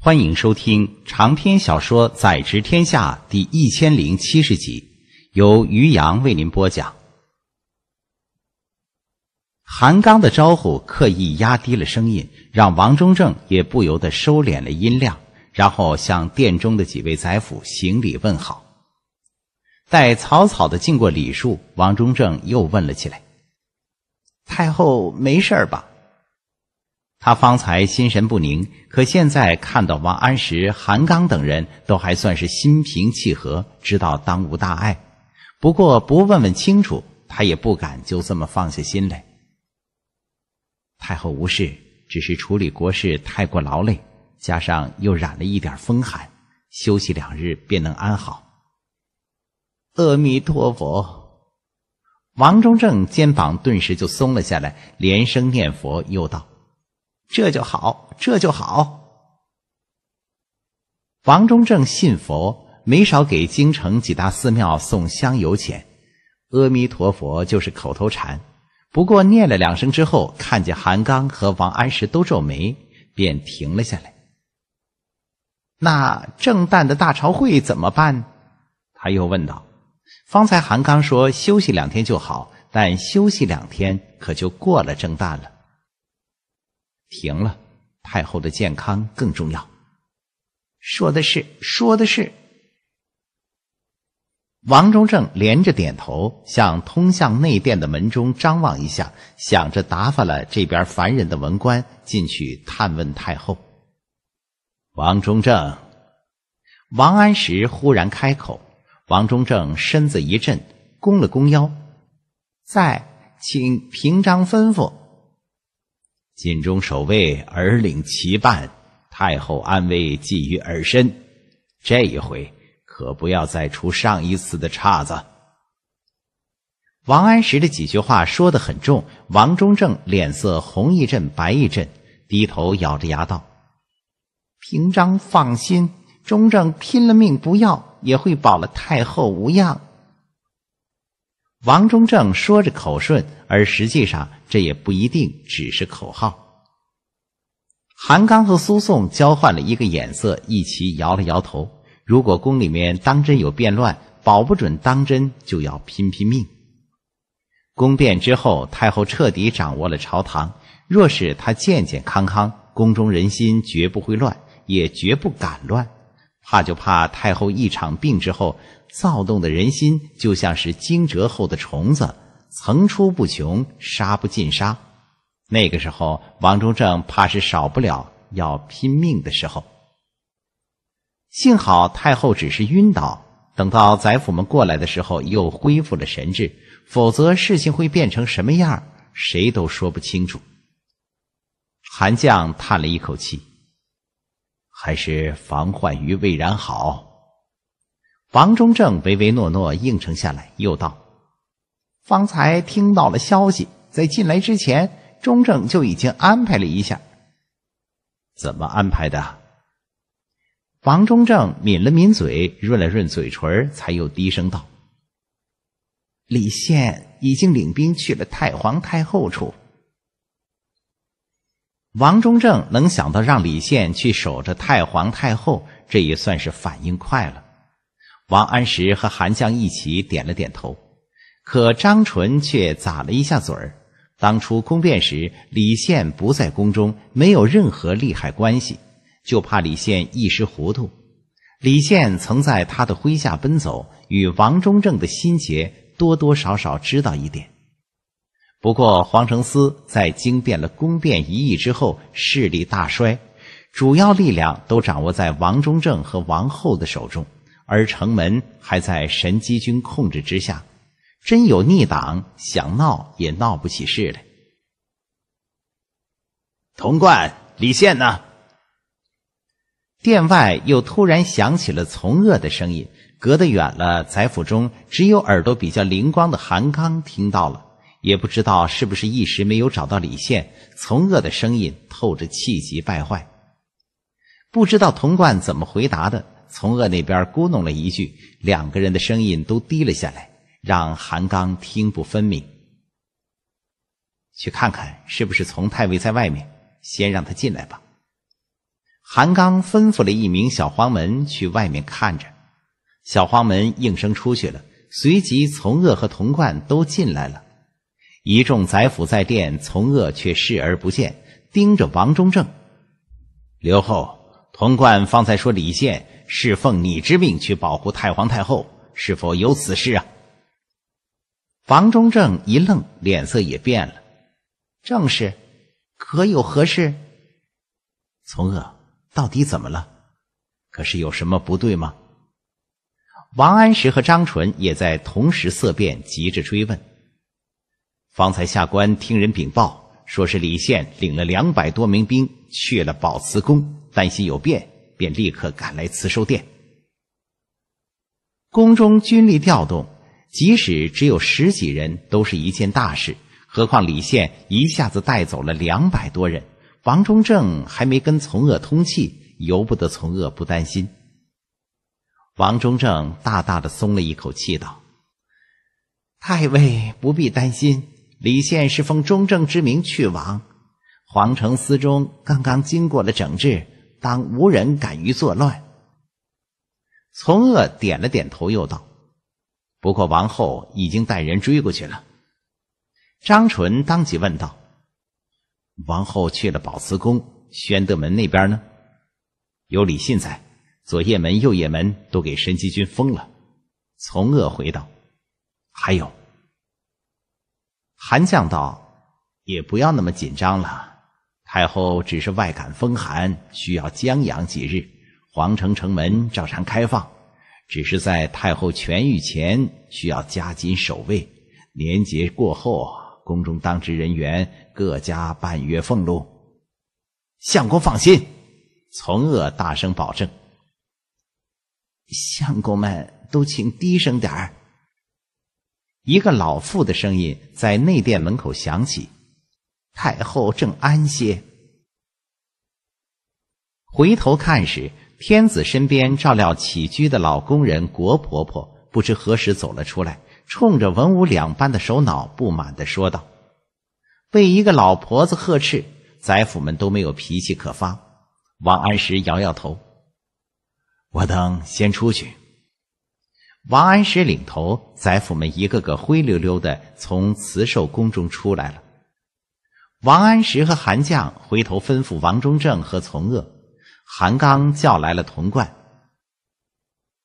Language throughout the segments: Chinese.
欢迎收听长篇小说《宰执天下》第一千零七十集，由于洋为您播讲。韩刚的招呼刻意压低了声音，让王中正也不由得收敛了音量，然后向殿中的几位宰辅行礼问好。待草草的敬过礼数，王中正又问了起来：“太后没事吧？”他方才心神不宁，可现在看到王安石、韩刚等人都还算是心平气和，知道当无大碍。不过不问问清楚，他也不敢就这么放下心来。太后无事，只是处理国事太过劳累，加上又染了一点风寒，休息两日便能安好。阿弥陀佛！王中正肩膀顿时就松了下来，连声念佛，又道。这就好，这就好。王中正信佛，没少给京城几大寺庙送香油钱，“阿弥陀佛”就是口头禅。不过念了两声之后，看见韩刚和王安石都皱眉，便停了下来。那正旦的大朝会怎么办？他又问道。方才韩刚说休息两天就好，但休息两天可就过了正旦了。停了，太后的健康更重要。说的是，说的是。王中正连着点头，向通向内殿的门中张望一下，想着打发了这边烦人的文官进去探问太后。王中正，王安石忽然开口，王中正身子一震，弓了弓腰，在请平章吩咐。晋中守卫，耳领其办。太后安危寄于耳身，这一回可不要再出上一次的岔子。王安石的几句话说得很重，王中正脸色红一阵白一阵，低头咬着牙道：“平章放心，中正拼了命不要，也会保了太后无恙。”王中正说着口顺，而实际上这也不一定只是口号。韩刚和苏颂交换了一个眼色，一起摇了摇头。如果宫里面当真有变乱，保不准当真就要拼拼命。宫变之后，太后彻底掌握了朝堂。若是她健健康康，宫中人心绝不会乱，也绝不敢乱。怕就怕太后一场病之后，躁动的人心就像是惊蛰后的虫子，层出不穷，杀不尽杀。那个时候，王忠正怕是少不了要拼命的时候。幸好太后只是晕倒，等到宰府们过来的时候又恢复了神智，否则事情会变成什么样，谁都说不清楚。韩将叹了一口气。还是防患于未然好。王中正唯唯诺诺应承下来，又道：“方才听到了消息，在进来之前，中正就已经安排了一下。怎么安排的？”王中正抿了抿嘴，润了润嘴唇，才又低声道：“李宪已经领兵去了太皇太后处。”王中正能想到让李宪去守着太皇太后，这也算是反应快了。王安石和韩江一起点了点头，可张纯却咂了一下嘴儿。当初宫变时，李宪不在宫中，没有任何利害关系，就怕李宪一时糊涂。李宪曾在他的麾下奔走，与王中正的心结多多少少知道一点。不过，黄承思在经变了宫变一役之后，势力大衰，主要力量都掌握在王中正和王后的手中，而城门还在神机军控制之下，真有逆党想闹也闹不起事来。童贯、李宪呢？殿外又突然响起了从恶的声音，隔得远了，宰府中只有耳朵比较灵光的韩康听到了。也不知道是不是一时没有找到李现，从恶的声音透着气急败坏。不知道童贯怎么回答的，从恶那边咕哝了一句，两个人的声音都低了下来，让韩刚听不分明。去看看是不是从太尉在外面，先让他进来吧。韩刚吩咐了一名小黄门去外面看着，小黄门应声出去了，随即从恶和童贯都进来了。一众宰辅在殿，从恶却视而不见，盯着王中正。刘后、童贯方才说李宪是奉你之命去保护太皇太后，是否有此事啊？王中正一愣，脸色也变了。正是，可有何事？从恶到底怎么了？可是有什么不对吗？王安石和张纯也在同时色变，急着追问。方才下官听人禀报，说是李宪领了两百多名兵去了保慈宫，担心有变，便立刻赶来慈寿殿。宫中军力调动，即使只有十几人，都是一件大事，何况李宪一下子带走了两百多人。王忠正还没跟从恶通气，由不得从恶不担心。王忠正大大的松了一口气，道：“太尉不必担心。”李宪是奉忠正之名去往皇城司中，刚刚经过了整治，当无人敢于作乱。从恶点了点头，又道：“不过王后已经带人追过去了。”张纯当即问道：“王后去了宝慈宫、宣德门那边呢？有李信在，左掖门、右掖门都给神机军封了。”从恶回道：“还有。”韩将道：“也不要那么紧张了，太后只是外感风寒，需要将养几日。皇城城门照常开放，只是在太后痊愈前，需要加紧守卫。年节过后，宫中当值人员各加半月俸禄。相公放心。”从恶大声保证：“相公们都请低声点儿。”一个老妇的声音在内殿门口响起：“太后正安歇。”回头看时，天子身边照料起居的老工人国婆婆不知何时走了出来，冲着文武两班的首脑不满地说道：“被一个老婆子呵斥，宰辅们都没有脾气可发。”王安石摇摇头：“我等先出去。”王安石领头，宰府们一个个灰溜溜的从慈寿宫中出来了。王安石和韩绛回头吩咐王中正和从鄂，韩刚叫来了童贯，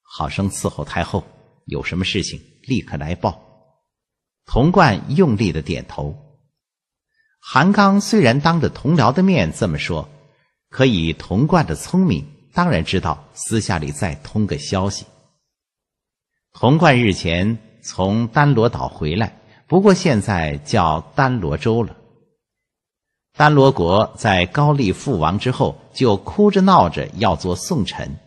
好生伺候太后，有什么事情立刻来报。童贯用力的点头。韩刚虽然当着同僚的面这么说，可以童贯的聪明，当然知道私下里再通个消息。洪贯日前从丹罗岛回来，不过现在叫丹罗州了。丹罗国在高丽复亡之后，就哭着闹着要做宋臣。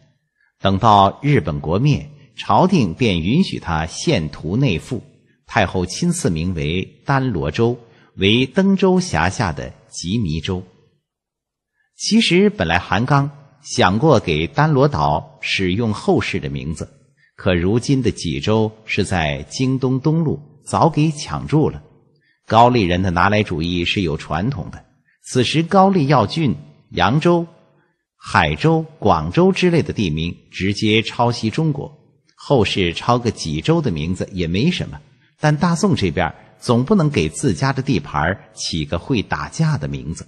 等到日本国灭，朝廷便允许他献图内附，太后亲赐名为丹罗州，为登州辖下的吉弥州。其实本来韩刚想过给丹罗岛使用后世的名字。可如今的济州是在京东东路，早给抢住了。高丽人的拿来主义是有传统的。此时高丽要郡、扬州、海州、广州之类的地名，直接抄袭中国。后世抄个济州的名字也没什么，但大宋这边总不能给自家的地盘起个会打架的名字。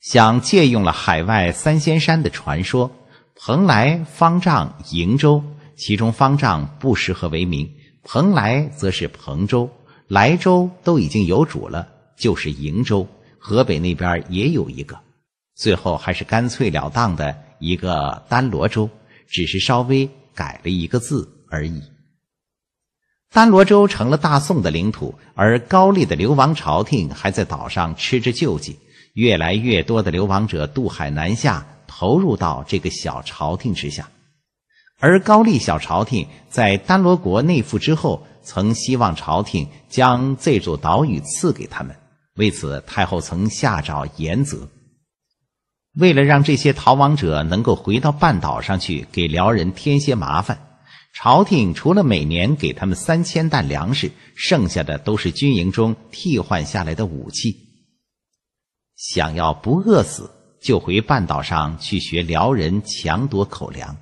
想借用了海外三仙山的传说。蓬莱、方丈、瀛州，其中方丈不适合为名，蓬莱则是蓬州，莱州都已经有主了，就是瀛州，河北那边也有一个，最后还是干脆了当的一个丹罗州，只是稍微改了一个字而已。丹罗州成了大宋的领土，而高丽的流亡朝廷还在岛上吃着救济，越来越多的流亡者渡海南下。投入到这个小朝廷之下，而高丽小朝廷在丹罗国内附之后，曾希望朝廷将这座岛屿赐给他们。为此，太后曾下诏严责，为了让这些逃亡者能够回到半岛上去给辽人添些麻烦，朝廷除了每年给他们三千担粮食，剩下的都是军营中替换下来的武器。想要不饿死。就回半岛上去学辽人抢夺口粮。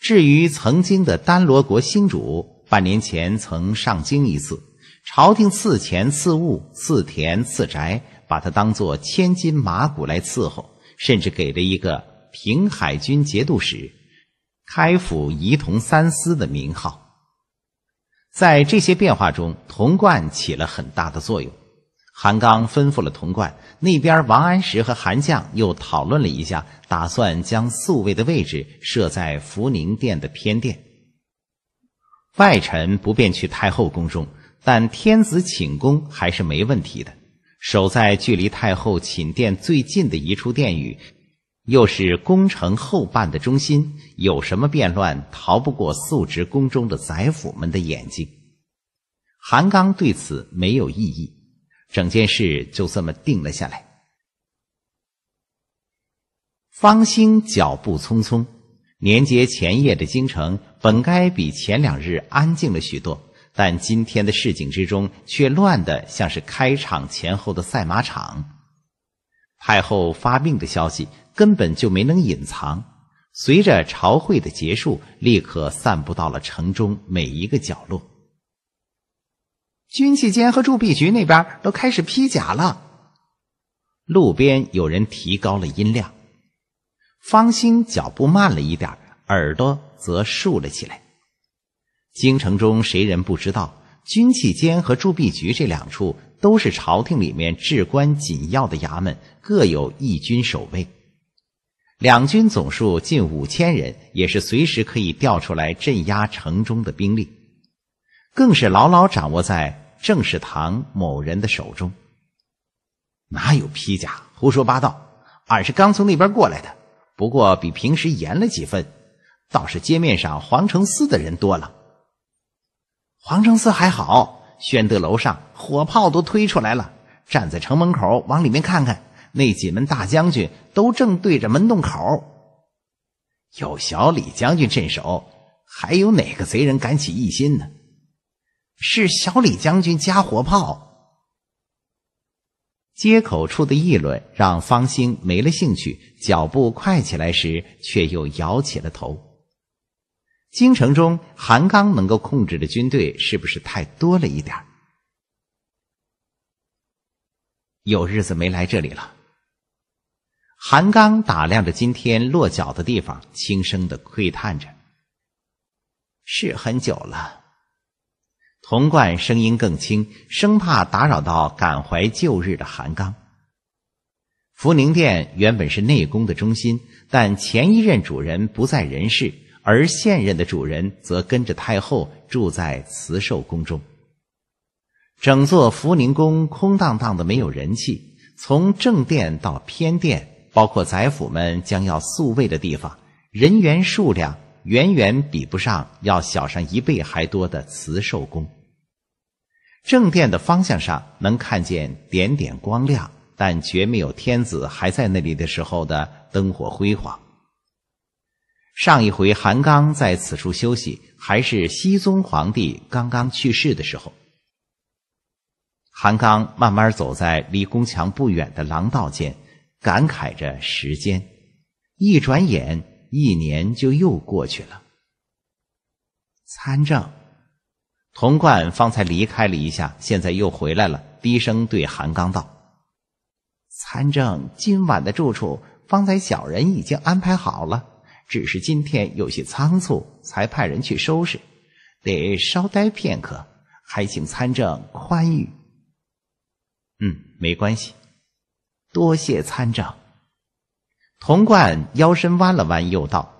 至于曾经的丹罗国新主，半年前曾上京一次，朝廷赐钱、赐物、赐田、赐宅，把他当作千金马骨来伺候，甚至给了一个平海军节度使、开府仪同三司的名号。在这些变化中，童贯起了很大的作用。韩刚吩咐了童贯，那边王安石和韩将又讨论了一下，打算将宿卫的位置设在福宁殿的偏殿。外臣不便去太后宫中，但天子寝宫还是没问题的。守在距离太后寝殿最近的一处殿宇，又是宫城后半的中心，有什么变乱，逃不过宿职宫中的宰辅们的眼睛。韩刚对此没有异议。整件事就这么定了下来。方兴脚步匆匆，年节前夜的京城本该比前两日安静了许多，但今天的市井之中却乱得像是开场前后的赛马场。太后发病的消息根本就没能隐藏，随着朝会的结束，立刻散布到了城中每一个角落。军器监和铸币局那边都开始披甲了。路边有人提高了音量，方兴脚步慢了一点，耳朵则竖了起来。京城中谁人不知道，军器监和铸币局这两处都是朝廷里面至关紧要的衙门，各有一军守卫，两军总数近五千人，也是随时可以调出来镇压城中的兵力，更是牢牢掌握在。正是唐某人的手中。哪有披甲？胡说八道！俺是刚从那边过来的，不过比平时严了几分。倒是街面上黄城思的人多了。黄城思还好，宣德楼上火炮都推出来了。站在城门口往里面看看，那几门大将军都正对着门洞口。有小李将军镇守，还有哪个贼人敢起异心呢？是小李将军加火炮。街口处的议论让方兴没了兴趣，脚步快起来时，却又摇起了头。京城中韩刚能够控制的军队是不是太多了一点儿？有日子没来这里了。韩刚打量着今天落脚的地方，轻声的窥探着。是很久了。童贯声音更轻，生怕打扰到感怀旧日的韩刚。福宁殿原本是内宫的中心，但前一任主人不在人世，而现任的主人则跟着太后住在慈寿宫中。整座福宁宫空荡荡的，没有人气。从正殿到偏殿，包括宰府们将要宿卫的地方，人员数量。远远比不上要小上一倍还多的慈寿宫。正殿的方向上能看见点点光亮，但绝没有天子还在那里的时候的灯火辉煌。上一回韩刚在此处休息，还是熹宗皇帝刚刚去世的时候。韩刚慢慢走在离宫墙不远的廊道间，感慨着时间，一转眼。一年就又过去了。参政，童贯方才离开了一下，现在又回来了，低声对韩刚道：“参政，今晚的住处，方才小人已经安排好了，只是今天有些仓促，才派人去收拾，得稍待片刻，还请参政宽裕。”“嗯，没关系，多谢参政。”童贯腰身弯了弯，又道：“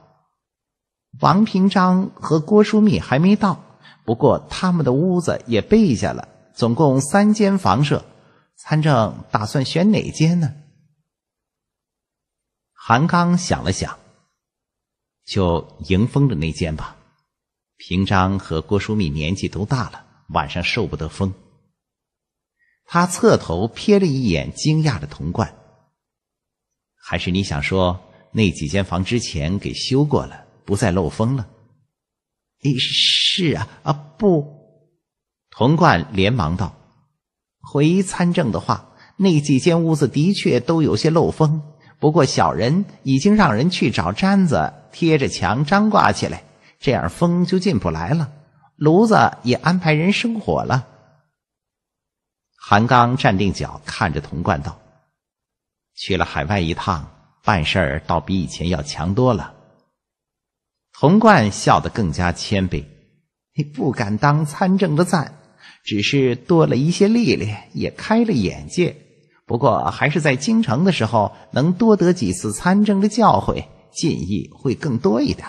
王平章和郭淑密还没到，不过他们的屋子也备下了，总共三间房舍，参政打算选哪间呢？”韩刚想了想，就迎风的那间吧。平章和郭淑密年纪都大了，晚上受不得风。他侧头瞥了一眼，惊讶的童贯。还是你想说那几间房之前给修过了，不再漏风了？诶，是啊啊不，童贯连忙道：“回参政的话，那几间屋子的确都有些漏风，不过小人已经让人去找毡子贴着墙张挂起来，这样风就进不来了。炉子也安排人生火了。”韩刚站定脚，看着童贯道。去了海外一趟，办事儿倒比以前要强多了。童贯笑得更加谦卑，不敢当参政的赞，只是多了一些历练，也开了眼界。不过还是在京城的时候，能多得几次参政的教诲，进意会更多一点。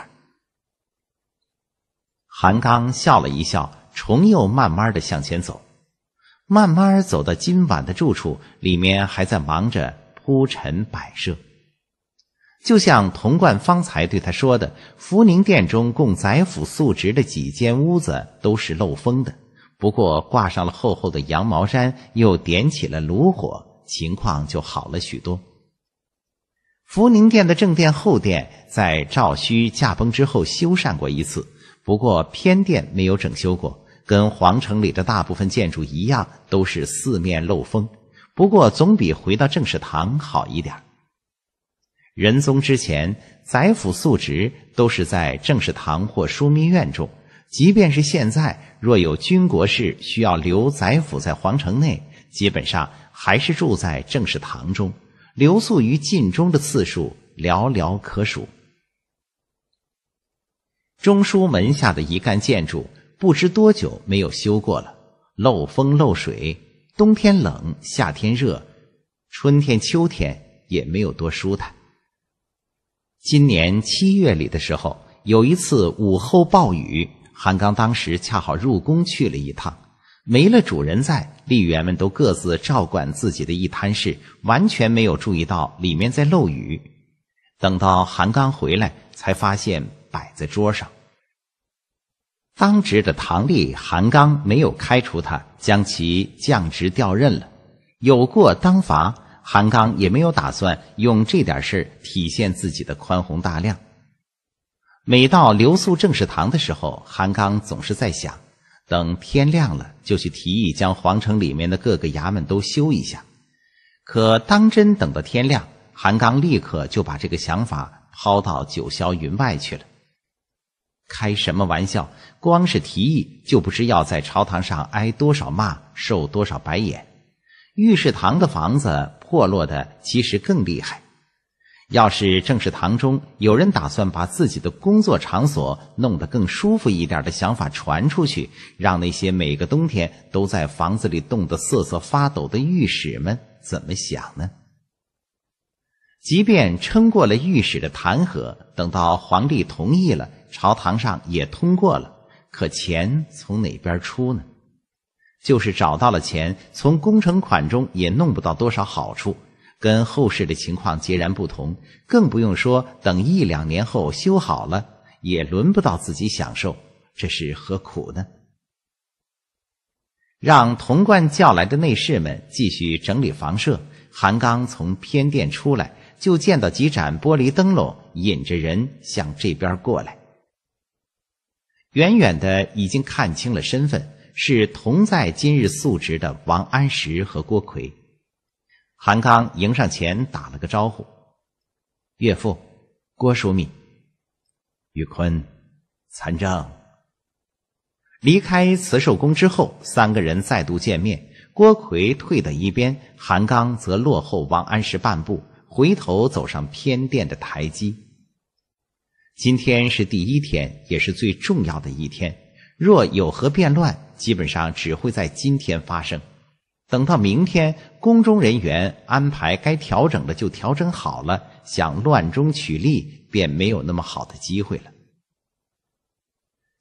韩刚笑了一笑，重又慢慢的向前走，慢慢走到今晚的住处，里面还在忙着。铺陈摆设，就像童贯方才对他说的，福宁殿中供宰府宿直的几间屋子都是漏风的。不过挂上了厚厚的羊毛毡，又点起了炉火，情况就好了许多。福宁殿的正殿、后殿在赵顼驾崩之后修缮过一次，不过偏殿没有整修过，跟皇城里的大部分建筑一样，都是四面漏风。不过总比回到正式堂好一点。仁宗之前，宰辅宿直都是在正式堂或枢密院中；即便是现在，若有军国事需要留宰府在皇城内，基本上还是住在正式堂中，留宿于禁中的次数寥寥可数。中书门下的一干建筑，不知多久没有修过了，漏风漏水。冬天冷，夏天热，春天、秋天也没有多舒坦。今年七月里的时候，有一次午后暴雨，韩刚当时恰好入宫去了一趟，没了主人在，丽员们都各自照管自己的一摊事，完全没有注意到里面在漏雨。等到韩刚回来，才发现摆在桌上。当值的唐立、韩刚没有开除他，将其降职调任了。有过当罚，韩刚也没有打算用这点事体现自己的宽宏大量。每到留宿正事堂的时候，韩刚总是在想，等天亮了就去提议将皇城里面的各个衙门都修一下。可当真等到天亮，韩刚立刻就把这个想法抛到九霄云外去了。开什么玩笑！光是提议，就不知要在朝堂上挨多少骂，受多少白眼。御史堂的房子破落的，其实更厉害。要是正式堂中有人打算把自己的工作场所弄得更舒服一点的想法传出去，让那些每个冬天都在房子里冻得瑟瑟发抖的御史们怎么想呢？即便撑过了御史的弹劾，等到皇帝同意了。朝堂上也通过了，可钱从哪边出呢？就是找到了钱，从工程款中也弄不到多少好处，跟后世的情况截然不同。更不用说等一两年后修好了，也轮不到自己享受，这是何苦呢？让童贯叫来的内侍们继续整理房舍。韩刚从偏殿出来，就见到几盏玻璃灯笼引着人向这边过来。远远的已经看清了身份，是同在今日宿职的王安石和郭奎。韩刚迎上前打了个招呼：“岳父，郭淑密，宇坤，残政。”离开慈寿宫之后，三个人再度见面。郭奎退到一边，韩刚则落后王安石半步，回头走上偏殿的台阶。今天是第一天，也是最重要的一天。若有何变乱，基本上只会在今天发生。等到明天，宫中人员安排该调整的就调整好了，想乱中取利便没有那么好的机会了。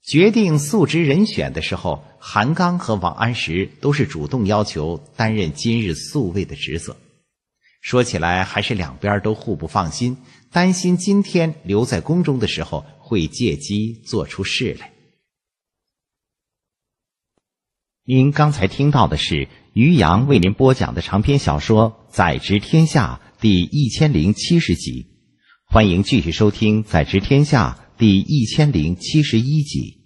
决定素职人选的时候，韩刚和王安石都是主动要求担任今日宿卫的职责。说起来，还是两边都互不放心，担心今天留在宫中的时候会借机做出事来。您刚才听到的是于洋为您播讲的长篇小说《宰执天下》第一千零七十集，欢迎继续收听《宰执天下》第一千零七十一集。